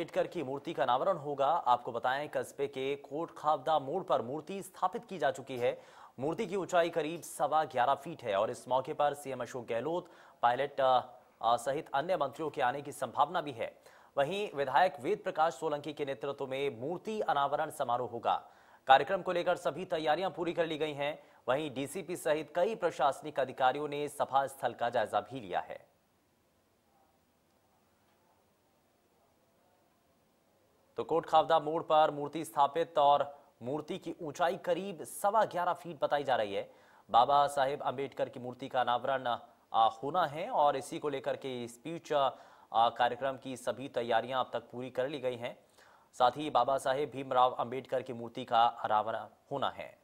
अम्बेडकर की मूर्ति का अनावरण होगा आपको बताएं कस्बे के कोट खावदा मोड़ पर मूर्ति स्थापित की जा चुकी है मूर्ति की ऊंचाई करीब सवा ग्यारह फीट है और इस मौके पर सीएम अशोक गहलोत पायलट सहित अन्य मंत्रियों के आने की संभावना भी है वहीं विधायक वेद प्रकाश सोलंकी के नेतृत्व में मूर्ति अनावरण समारोह होगा कार्यक्रम को लेकर सभी तैयारियां पूरी कर ली गई हैं वहीं डीसीपी सहित कई प्रशासनिक अधिकारियों ने सभा स्थल का जायजा भी लिया है तो कोट खावदा मोड़ पर मूर्ति स्थापित और मूर्ति की ऊंचाई करीब सवा ग्यारह फीट बताई जा रही है बाबा साहेब अम्बेडकर की मूर्ति का अनावरण होना है और इसी को लेकर के स्पीच कार्यक्रम की सभी तैयारियां अब तक पूरी कर ली गई हैं साथ ही बाबा साहेब भीमराव अंबेडकर की मूर्ति का अनावरण होना है